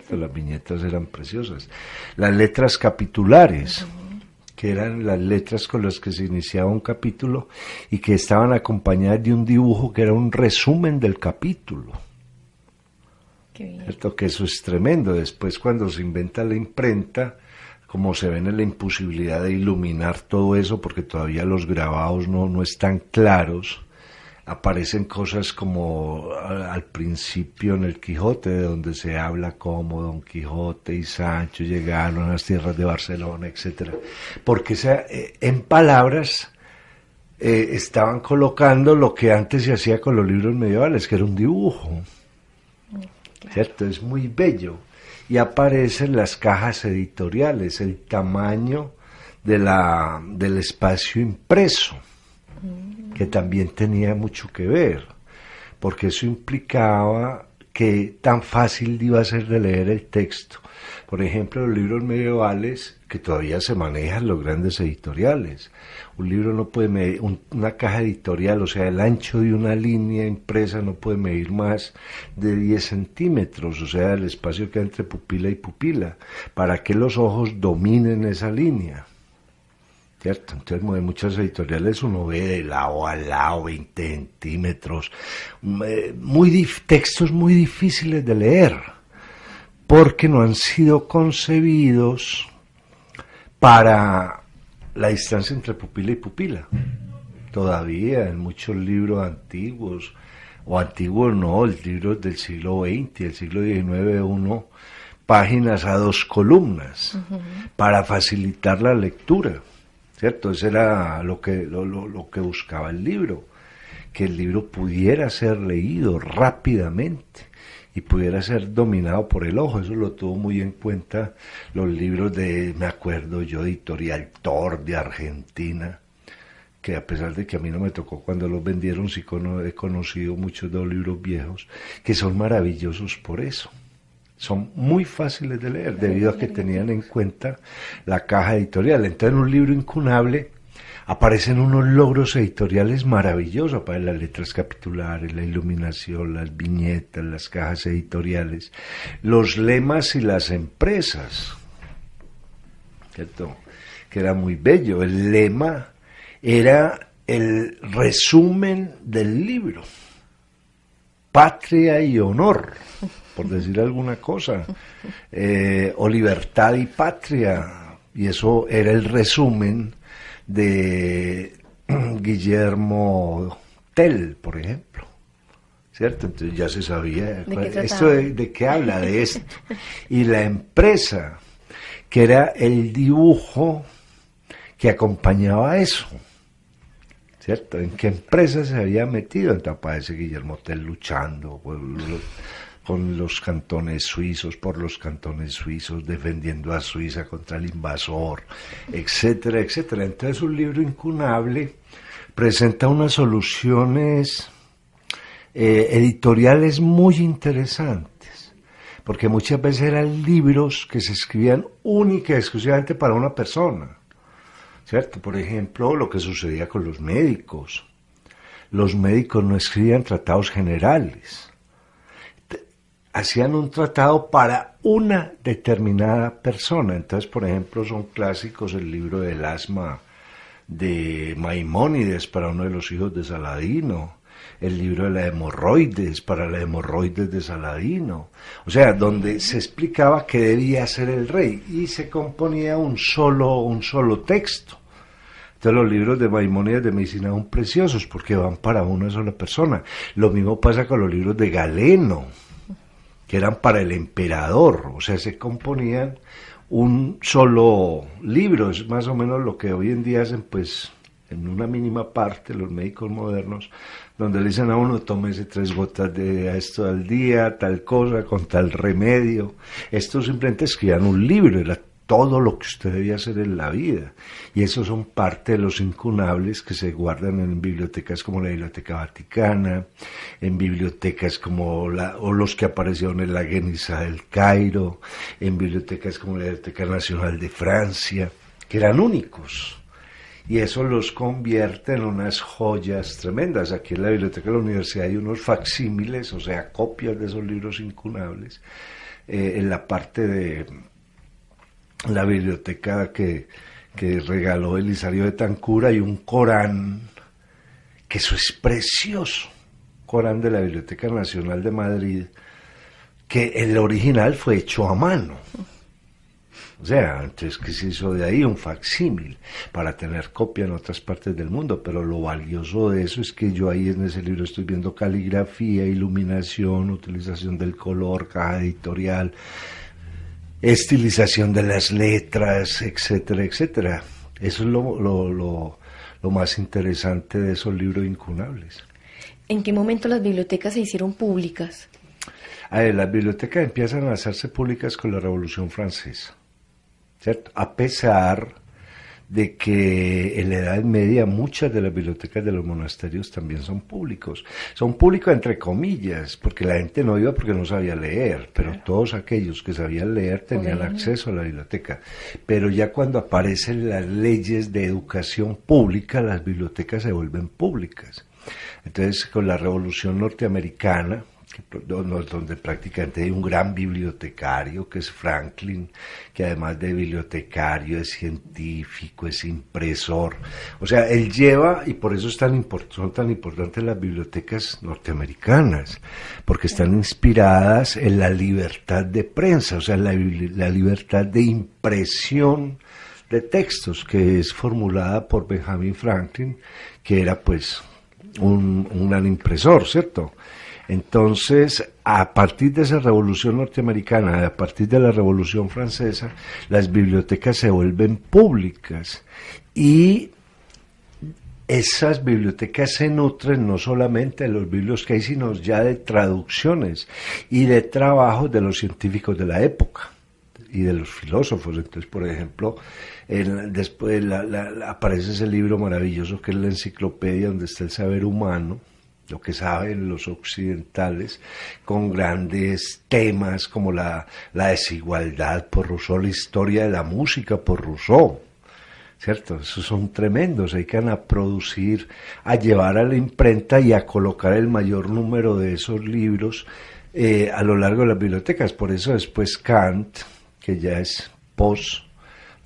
las viñetas eran preciosas. Las letras capitulares, que eran las letras con las que se iniciaba un capítulo y que estaban acompañadas de un dibujo que era un resumen del capítulo. ¿Cierto? Que eso es tremendo. Después cuando se inventa la imprenta, como se ven en la imposibilidad de iluminar todo eso, porque todavía los grabados no, están claros, aparecen cosas como al principio en el Quijote, de donde se habla cómo Don Quijote y Sancho llegaron a las tierras de Barcelona, etc. Porque eh, en palabras eh, estaban colocando lo que antes se hacía con los libros medievales, que era un dibujo. Mm, ¿Cierto? Es muy bello y aparecen las cajas editoriales, el tamaño de la, del espacio impreso, mm. que también tenía mucho que ver, porque eso implicaba que tan fácil iba a ser de leer el texto. Por ejemplo, los libros medievales que todavía se manejan los grandes editoriales, un libro no puede medir, una caja editorial, o sea, el ancho de una línea impresa no puede medir más de 10 centímetros, o sea, el espacio que hay entre pupila y pupila, para que los ojos dominen esa línea. ¿Cierto? Entonces, en muchas editoriales uno ve de lado a lado, 20 centímetros, mm, eh, muy, textos muy difíciles de leer, porque no han sido concebidos para la distancia entre pupila y pupila. Todavía en muchos libros antiguos, o antiguos no, libros del siglo XX, el siglo XIX, uno, páginas a dos columnas para facilitar la lectura, ¿cierto? Eso era lo que, lo, lo, lo que buscaba el libro, que el libro pudiera ser leído rápidamente y pudiera ser dominado por el ojo. Eso lo tuvo muy en cuenta los libros de, me acuerdo yo, editorial Thor de Argentina, que a pesar de que a mí no me tocó cuando los vendieron, sí he conocido muchos de los libros viejos, que son maravillosos por eso. Son muy fáciles de leer debido a que tenían en cuenta la caja editorial. Entonces un libro incunable aparecen unos logros editoriales maravillosos para las letras capitulares, la iluminación, las viñetas, las cajas editoriales, los lemas y las empresas. Que era muy bello. El lema era el resumen del libro. Patria y honor, por decir alguna cosa, eh, o libertad y patria, y eso era el resumen de Guillermo Tell, por ejemplo. ¿Cierto? Entonces ya se sabía ¿De qué, esto de, habla de esto. Y la empresa, que era el dibujo que acompañaba eso. ¿Cierto? ¿En qué empresa se había metido? de ese Guillermo Tell luchando, pues, con los cantones suizos, por los cantones suizos, defendiendo a Suiza contra el invasor, etcétera, etcétera. Entonces un libro incunable presenta unas soluciones eh, editoriales muy interesantes, porque muchas veces eran libros que se escribían única y exclusivamente para una persona, ¿cierto? Por ejemplo, lo que sucedía con los médicos. Los médicos no escribían tratados generales hacían un tratado para una determinada persona. Entonces, por ejemplo, son clásicos el libro del asma de Maimónides para uno de los hijos de Saladino, el libro de la hemorroides para la hemorroides de Saladino, o sea, donde se explicaba qué debía ser el rey y se componía un solo, un solo texto. Entonces los libros de Maimónides de medicina son preciosos porque van para una sola persona. Lo mismo pasa con los libros de Galeno que eran para el emperador, o sea, se componían un solo libro, es más o menos lo que hoy en día hacen pues en una mínima parte los médicos modernos, donde le dicen a uno, tómese tres gotas de esto al día, tal cosa, con tal remedio. estos simplemente escribían un libro, era todo lo que usted debía hacer en la vida. Y esos son parte de los incunables que se guardan en bibliotecas como la Biblioteca Vaticana, en bibliotecas como la, o los que aparecieron en la Geniza del Cairo, en bibliotecas como la Biblioteca Nacional de Francia, que eran únicos. Y eso los convierte en unas joyas tremendas. Aquí en la biblioteca de la universidad hay unos facsímiles, o sea, copias de esos libros incunables, eh, en la parte de la biblioteca que, que regaló Elisario de Tancura y un Corán, que eso es precioso, Corán de la Biblioteca Nacional de Madrid, que el original fue hecho a mano. O sea, antes que se hizo de ahí un facsímil para tener copia en otras partes del mundo, pero lo valioso de eso es que yo ahí en ese libro estoy viendo caligrafía, iluminación, utilización del color, caja editorial, estilización de las letras, etcétera, etcétera. Eso es lo, lo, lo, más interesante de esos libros incunables. ¿En qué momento las bibliotecas se hicieron públicas? A las bibliotecas empiezan a hacerse públicas con la Revolución Francesa, A pesar de que en la Edad Media muchas de las bibliotecas de los monasterios también son públicos. Son públicos entre comillas, porque la gente no iba porque no sabía leer, pero todos aquellos que sabían leer tenían acceso a la biblioteca. Pero ya cuando aparecen las leyes de educación pública, las bibliotecas se vuelven públicas. Entonces, con la Revolución Norteamericana, donde prácticamente hay un gran bibliotecario que es Franklin, que además de bibliotecario es científico, es impresor. O sea, él lleva, y por eso son tan importantes las bibliotecas norteamericanas, porque están inspiradas en la libertad de prensa, o sea, la, libertad de impresión de textos que es formulada por Benjamin Franklin, que era pues un gran impresor, ¿cierto? Entonces, a partir de esa revolución norteamericana, a partir de la revolución francesa, las bibliotecas se vuelven públicas y esas bibliotecas se nutren no solamente de los libros que hay, sino ya de traducciones y de trabajos de los científicos de la época y de los filósofos. Entonces, por ejemplo, después aparece ese libro maravilloso que es la enciclopedia donde está el saber humano, lo que saben los occidentales, con grandes temas como la, desigualdad por Rousseau, la historia de la música por Rousseau. ¿Cierto? Esos son tremendos, hay que a producir, a llevar a la imprenta y a colocar el mayor número de esos libros eh, a lo largo de las bibliotecas. Por eso después Kant, que ya es post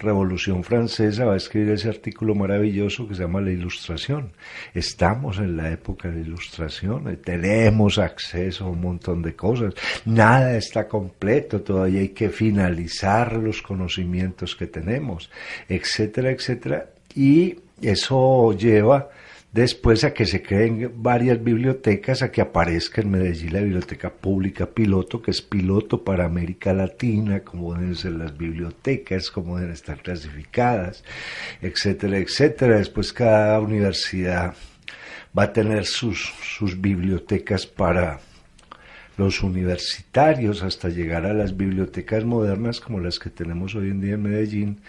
Revolución Francesa va a escribir ese artículo maravilloso que se llama La Ilustración. Estamos en la época de la Ilustración, eh, tenemos acceso a un montón de cosas, nada está completo, todavía hay que finalizar los conocimientos que tenemos, etcétera, etcétera. Y eso lleva después a que se creen varias bibliotecas, a que aparezca en Medellín la Biblioteca Pública Piloto, que es piloto para América Latina, como deben ser las bibliotecas, cómo deben estar clasificadas, etcétera, etcétera. Después cada universidad va a tener sus, sus bibliotecas para los universitarios hasta llegar a las bibliotecas modernas como las que tenemos hoy en día en Medellín,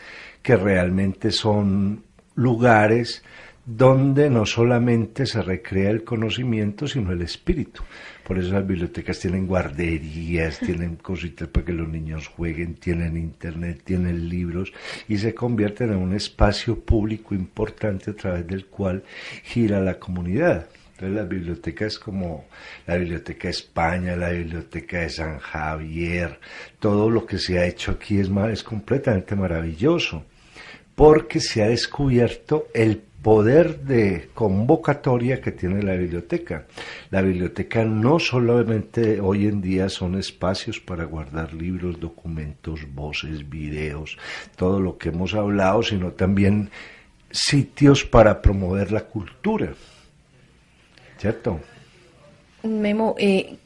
que realmente son lugares donde no solamente se recrea el conocimiento, sino el espíritu. Por eso las bibliotecas tienen guarderías, tienen cositas para que los niños jueguen, tienen internet, tienen libros y se convierten en un espacio público importante a través del cual gira la comunidad. Entonces las es como la Biblioteca de España, la Biblioteca de San Javier, todo lo que se ha hecho aquí es, es completamente maravilloso porque se ha descubierto el poder de convocatoria que tiene la biblioteca. La biblioteca no solamente hoy en día son espacios para guardar libros, documentos, voces, videos, todo lo que hemos hablado, sino también sitios para promover la cultura. ¿Cierto? Memo, eh,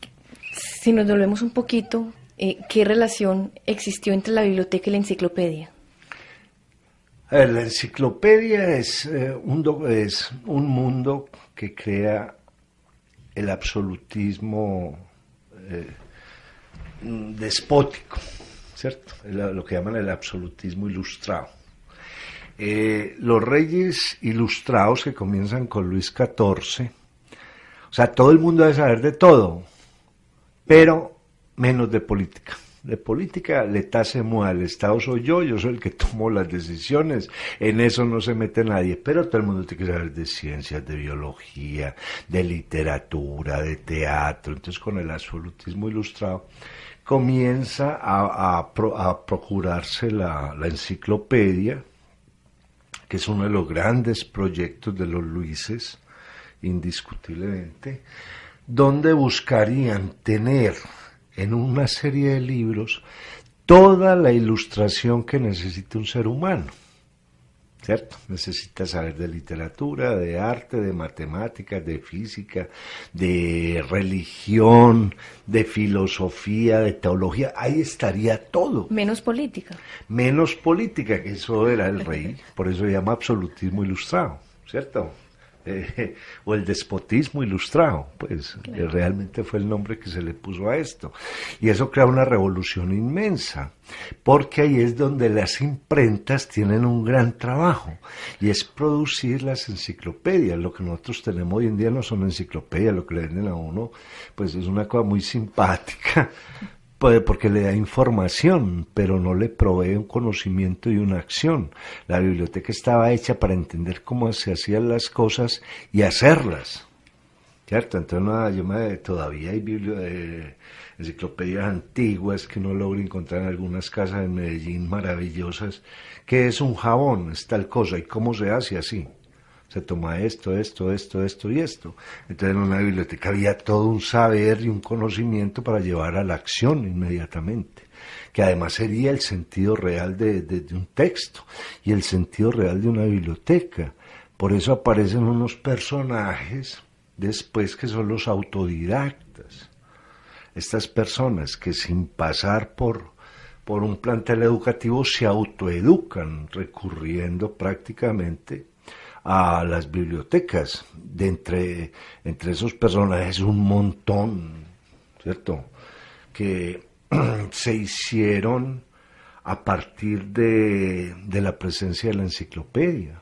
si nos volvemos un poquito, eh, ¿qué relación existió entre la biblioteca y la enciclopedia? la enciclopedia eh, es, un, mundo que crea el absolutismo eh, despótico, ¿cierto? lo que llaman el absolutismo ilustrado. Eh, los reyes ilustrados que comienzan con Luis XIV, o sea, todo el mundo debe saber de todo, pero menos de política de política le tasemos al Estado, soy yo, yo soy el que tomo las decisiones, en eso no se mete nadie, pero todo el mundo tiene que saber de ciencias, de biología, de literatura, de teatro, entonces con el absolutismo ilustrado comienza a, procurarse la enciclopedia, que es uno de los grandes proyectos de los Luises, indiscutiblemente, donde buscarían tener en una serie de libros toda la ilustración que necesita un ser humano. ¿Cierto? Necesita saber de literatura, de arte, de matemáticas, de física, de religión, de filosofía, de teología. Ahí estaría todo. Menos política. Menos política, que eso era el rey. Por eso se llama absolutismo ilustrado, ¿cierto? o el despotismo ilustrado, pues eh, realmente fue el nombre que se le puso a esto. Y eso crea una revolución inmensa, porque ahí es donde las imprentas tienen un gran trabajo, y es producir las enciclopedias. Lo que nosotros tenemos hoy en día no son enciclopedias, lo que le venden a uno, pues es una cosa muy simpática, pues, porque le da información, pero no le provee un conocimiento y una acción. La biblioteca estaba hecha para entender cómo se hacían las cosas y hacerlas. ¿Cierto? Entonces, todavía hay eh, enciclopedias antiguas que no logro encontrar en algunas casas en Medellín maravillosas, que es un jabón, es tal cosa, y cómo se hace así se toma esto, esto, esto, esto y esto. Entonces en una biblioteca había todo un saber y un conocimiento para llevar a la acción inmediatamente, que además sería el sentido real de, un texto y el sentido real de una biblioteca. Por eso aparecen unos personajes después que son los autodidactas. Estas personas que sin pasar por por un plantel educativo se autoeducan recurriendo prácticamente a las bibliotecas. De entre, entre esos personajes un montón, ¿cierto? Que se hicieron a partir de, de la presencia de la enciclopedia,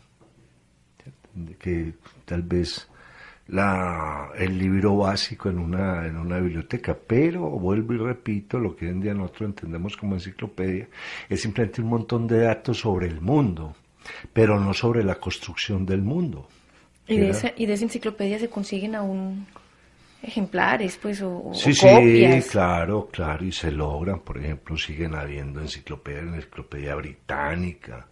que tal vez la, el libro básico en una, en una biblioteca, pero vuelvo y repito, lo que hoy en día nosotros entendemos como enciclopedia es simplemente un montón de datos sobre el mundo, pero no sobre la construcción del mundo. ¿Y de, esa, ¿Y de, esa, enciclopedia se consiguen aún ejemplares, pues, o, sí, copias? Sí, claro, claro, y se logran. Por ejemplo, siguen habiendo enciclopedias, enciclopedia británica,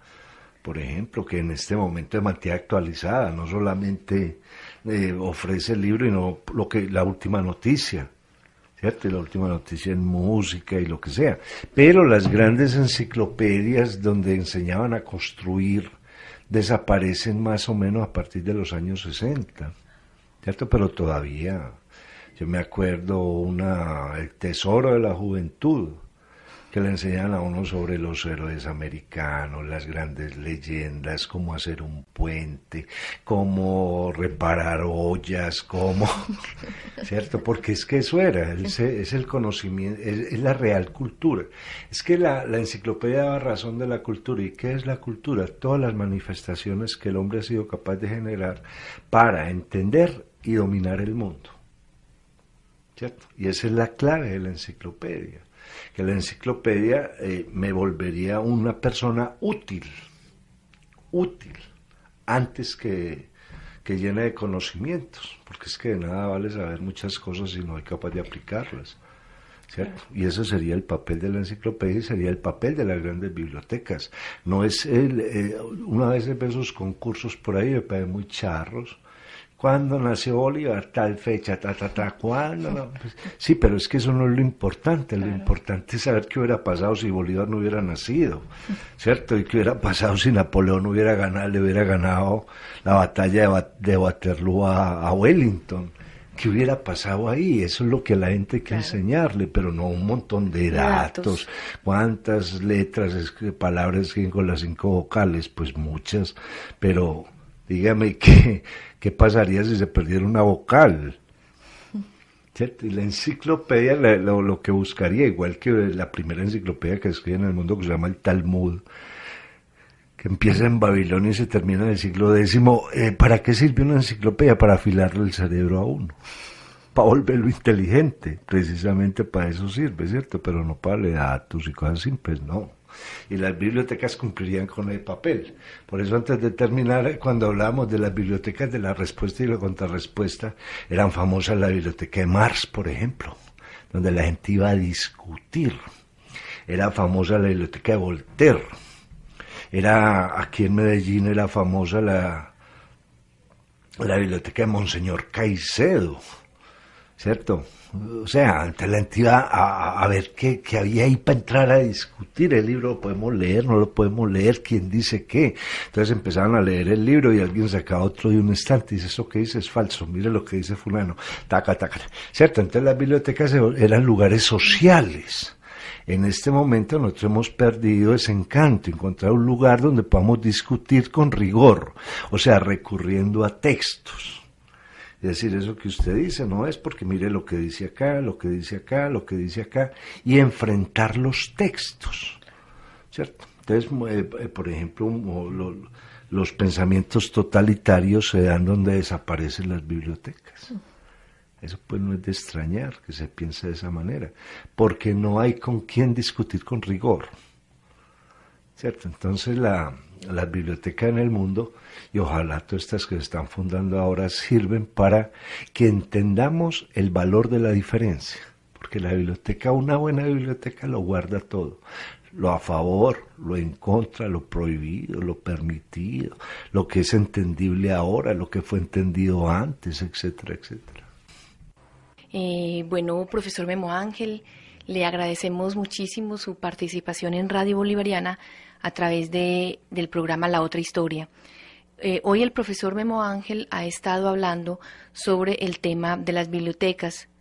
por ejemplo, que en este momento es mantiene actualizada, no solamente eh, ofrece el libro, y no lo que la última noticia, la última noticia en música y lo que sea. Pero las grandes enciclopedias donde enseñaban a construir desaparecen más o menos a partir de los años 60, ¿cierto? Pero todavía, yo me acuerdo una, el Tesoro de la Juventud, que le enseñan a uno sobre los héroes americanos, las grandes leyendas, cómo hacer un puente, cómo reparar ollas, cómo, ¿cierto? Porque es que eso era, es, el conocimiento, es, la real cultura. Es que la, enciclopedia da razón de la cultura. ¿Y qué es la cultura? Todas las manifestaciones que el hombre ha sido capaz de generar para entender y dominar el mundo. ¿Cierto? Y esa es la clave de la enciclopedia que la enciclopedia eh, me volvería una persona útil, útil, antes que, que llena de conocimientos, porque es que de nada vale saber muchas cosas si no hay capaz de aplicarlas. ¿Cierto? Y ese sería el papel de la enciclopedia y sería el papel de las grandes bibliotecas. No es eh, una vez visto esos concursos por ahí me parecen muy charros, ¿Cuándo nació Bolívar? Tal fecha, ta, ta, ta, ¿cuándo? Pues, sí, pero es que eso no es lo importante. Lo importante es saber qué hubiera pasado si Bolívar no hubiera nacido, ¿cierto? Y qué hubiera pasado si Napoleón hubiera ganado, le hubiera ganado la batalla de, Waterloo a, Wellington. ¿Qué hubiera pasado ahí? Eso es lo que la gente quiere enseñarle, pero no un montón de datos. ¿Cuántas letras, palabras con las cinco vocales? Pues muchas, pero Dígame qué, pasaría si se perdiera una vocal. Y la enciclopedia lo, lo, que buscaría, igual que la primera enciclopedia que escribe en el mundo que se llama el Talmud, que empieza en Babilonia y se termina en el siglo X, eh, ¿para qué sirve una enciclopedia? Para afilarle el cerebro a uno, para volverlo inteligente, precisamente para eso sirve, ¿cierto? Pero no para le datos y cosas simples, no y las bibliotecas cumplirían con el papel. Por eso antes de terminar, cuando hablábamos de las bibliotecas de la respuesta y la contrarrespuesta, eran famosas la biblioteca de Mars, por ejemplo, donde la gente iba a discutir. Era famosa la biblioteca de Voltaire. Era aquí en Medellín era famosa la, la biblioteca de Monseñor Caicedo ¿cierto? O sea, ante la entidad, a, a ver qué, había ahí para entrar a discutir. El libro lo podemos leer, no lo podemos leer, quién dice qué. Entonces empezaron a leer el libro y alguien sacaba otro de un instante y dice, eso que dice es falso, mire lo que dice fulano, taca, taca. ¿Cierto? Entonces las bibliotecas eran lugares sociales. En este momento nosotros hemos perdido ese encanto, encontrar un lugar donde podamos discutir con rigor, o sea, recurriendo a textos. Es decir, eso que usted dice no es porque mire lo que dice acá, lo que dice acá, lo que dice acá, y enfrentar los textos, ¿cierto? Entonces, eh, eh, por ejemplo, los pensamientos totalitarios se dan donde desaparecen las bibliotecas. Eso pues no es de extrañar que se piense de esa manera, porque no hay con quién discutir con rigor. ¿Cierto? Entonces la, las bibliotecas en el mundo y ojalá todas estas que se están fundando ahora sirven para que entendamos el valor de la diferencia, porque la biblioteca, una buena biblioteca lo guarda todo, lo a favor, lo en contra, lo prohibido, lo permitido, lo que es entendible ahora, lo que fue entendido antes, etcétera, etcétera. Eh, bueno, profesor Memo Ángel, le agradecemos muchísimo su participación en Radio Bolivariana a través de, del programa La Otra Historia. Eh, hoy el profesor Memo Ángel ha estado hablando sobre el tema de las bibliotecas,